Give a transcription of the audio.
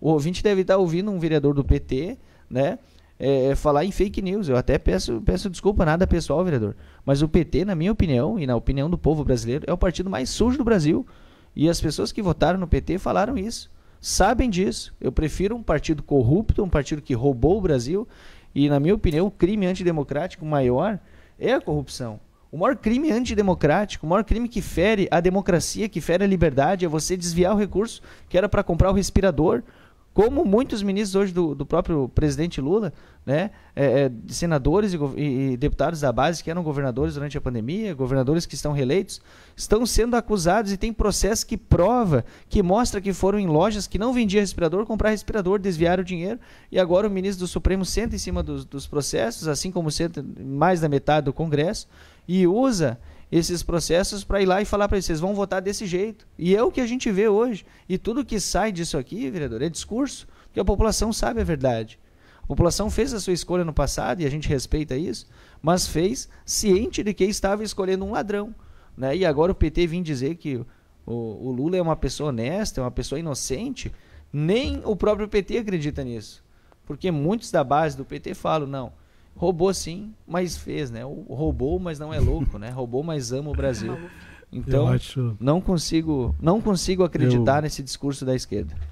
O ouvinte deve estar tá ouvindo um vereador do PT, né? É, é, falar em fake news. Eu até peço, peço desculpa, nada pessoal, vereador. Mas o PT, na minha opinião, e na opinião do povo brasileiro, é o partido mais sujo do Brasil. E as pessoas que votaram no PT falaram isso. Sabem disso. Eu prefiro um partido corrupto, um partido que roubou o Brasil. E, na minha opinião, o crime antidemocrático maior é a corrupção. O maior crime antidemocrático, o maior crime que fere a democracia, que fere a liberdade, é você desviar o recurso que era para comprar o respirador, como muitos ministros hoje do, do próprio presidente Lula, né, é, é senadores e, e, deputados da base que eram governadores durante a pandemia, governadores que estão reeleitos, estão sendo acusados e tem processo que prova, que mostra que foram em lojas que não vendiam respirador, comprar respirador, desviaram o dinheiro e agora o ministro do Supremo senta em cima dos, dos processos, assim como senta mais da metade do Congresso e usa esses processos para ir lá e falar para eles, vocês vão votar desse jeito. E é o que a gente vê hoje. E tudo que sai disso aqui, vereador, é discurso, porque a população sabe a verdade. A população fez a sua escolha no passado, e a gente respeita isso, mas fez ciente de que estava escolhendo um ladrão. Né? E agora o PT vem dizer que o, o Lula é uma pessoa honesta, é uma pessoa inocente, nem o próprio PT acredita nisso. Porque muitos da base do PT falam, não, Roubou sim, mas fez, né? Roubou, mas não é louco, né? Roubou, mas ama o Brasil. Então, acho... não consigo, não consigo acreditar eu... nesse discurso da esquerda.